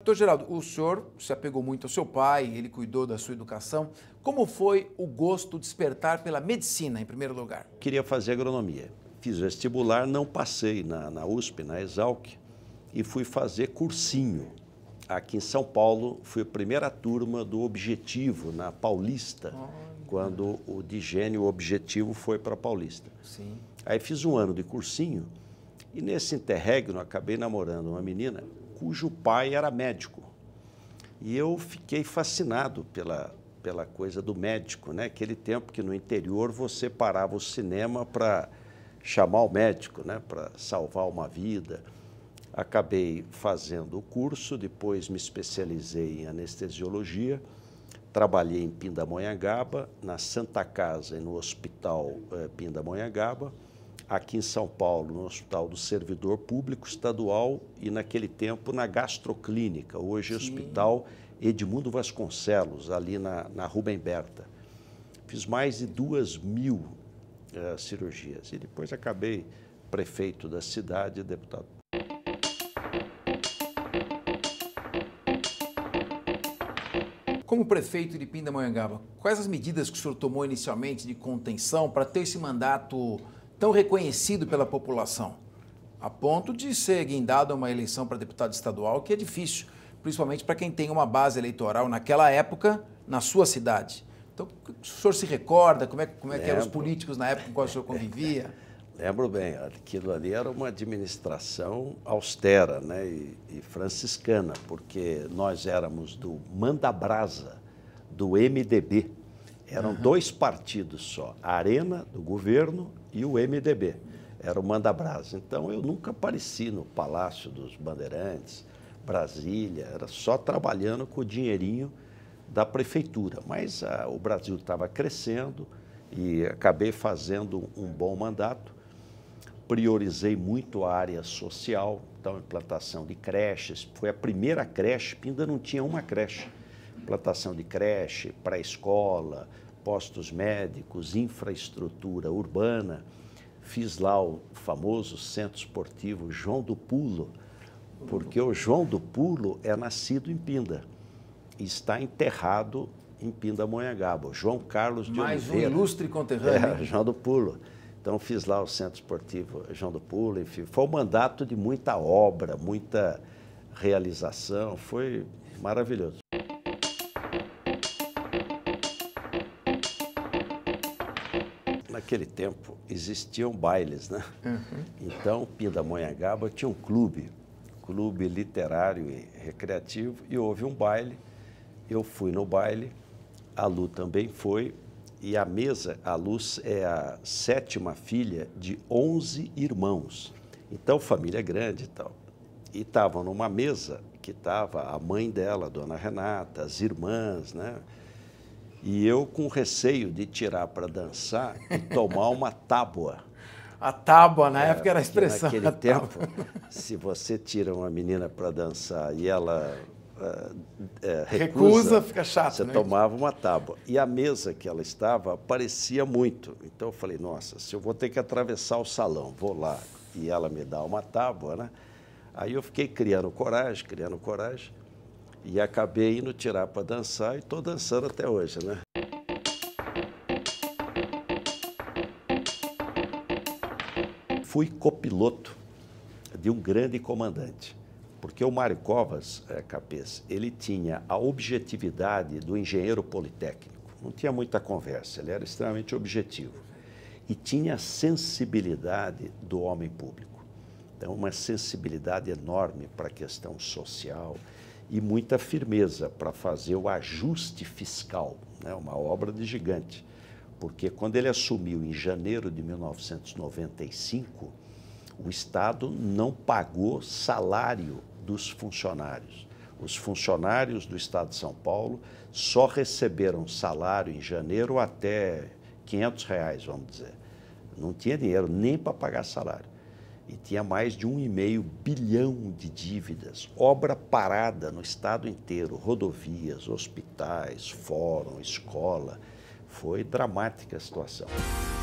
Doutor Geraldo, o senhor se apegou muito ao seu pai, ele cuidou da sua educação. Como foi o gosto de despertar pela medicina, em primeiro lugar? Queria fazer agronomia. Fiz vestibular, não passei na, na USP, na Exalc, e fui fazer cursinho. Aqui em São Paulo, fui a primeira turma do Objetivo, na Paulista, quando o Digênio Objetivo foi para Paulista. Sim. Aí fiz um ano de cursinho, e nesse interregno acabei namorando uma menina cujo pai era médico. E eu fiquei fascinado pela, pela coisa do médico, né? Aquele tempo que no interior você parava o cinema para chamar o médico, né? Para salvar uma vida. Acabei fazendo o curso, depois me especializei em anestesiologia, trabalhei em Pindamonhangaba, na Santa Casa e no Hospital eh, Pindamonhangaba aqui em São Paulo, no Hospital do Servidor Público Estadual e, naquele tempo, na Gastroclínica, hoje Sim. Hospital Edmundo Vasconcelos, ali na, na Rubem Berta. Fiz mais de duas mil uh, cirurgias e depois acabei prefeito da cidade e deputado. Como prefeito de Pindamonhangaba, quais as medidas que o senhor tomou inicialmente de contenção para ter esse mandato tão reconhecido pela população, a ponto de ser guindado a uma eleição para deputado estadual, que é difícil, principalmente para quem tem uma base eleitoral naquela época na sua cidade. Então, o senhor se recorda como é, como é que eram os políticos na época com a o senhor convivia? Lembro bem, aquilo ali era uma administração austera né, e, e franciscana, porque nós éramos do Mandabrasa, do MDB, eram uhum. dois partidos só, a Arena, do governo, e o MDB. Era o Mandabras. Então eu nunca apareci no Palácio dos Bandeirantes, Brasília, era só trabalhando com o dinheirinho da prefeitura. Mas a, ah, o Brasil estava crescendo e acabei fazendo um bom mandato. Priorizei muito a área social, então implantação de creches. Foi a primeira creche, ainda não tinha uma creche implantação de creche, pré-escola, postos médicos, infraestrutura urbana. Fiz lá o famoso centro esportivo João do Pulo, porque o João do Pulo é nascido em Pinda e está enterrado em Pinda Pindamonhangaba. João Carlos de Mais Oliveira. Mais um ilustre conterrâneo. É, João do Pulo. Então fiz lá o Centro Esportivo João do Pulo, enfim, foi um mandato de muita obra, muita realização, foi maravilhoso. naquele tempo existiam bailes, né? Uhum. Então, Pindamonhangaba tinha um clube, clube literário e recreativo, e houve um baile. Eu fui no baile, a Lu também foi, e a mesa, a Luz é a sétima filha de 11 irmãos. Então, família grande e tal. E estavam numa mesa que estava a mãe dela, a dona Renata, as irmãs, né? E eu com receio de tirar para dançar e tomar uma tábua. A tábua, na é, época era a expressão. Naquele a tempo, se você tira uma menina para dançar e ela ah, é, recusa, recusa, fica chato. Você né? tomava uma tábua. E a mesa que ela estava parecia muito. Então eu falei, nossa, se eu vou ter que atravessar o salão, vou lá e ela me dá uma tábua, né? Aí eu fiquei criando coragem, criando coragem. E acabei indo tirar para dançar e estou dançando até hoje, né? Fui copiloto de um grande comandante, porque o Mário Covas é, Capês, ele tinha a objetividade do engenheiro politécnico. Não tinha muita conversa, ele era extremamente objetivo. E tinha a sensibilidade do homem público. Então, uma sensibilidade enorme para a questão social e muita firmeza para fazer o ajuste fiscal, né? uma obra de gigante. Porque quando ele assumiu em janeiro de 1995, o Estado não pagou salário dos funcionários. Os funcionários do Estado de São Paulo só receberam salário em janeiro até 500 reais, vamos dizer. Não tinha dinheiro nem para pagar salário e tinha mais de 1,5 bilhão de dívidas, obra parada no estado inteiro, rodovias, hospitais, fórum, escola. Foi dramática a situação.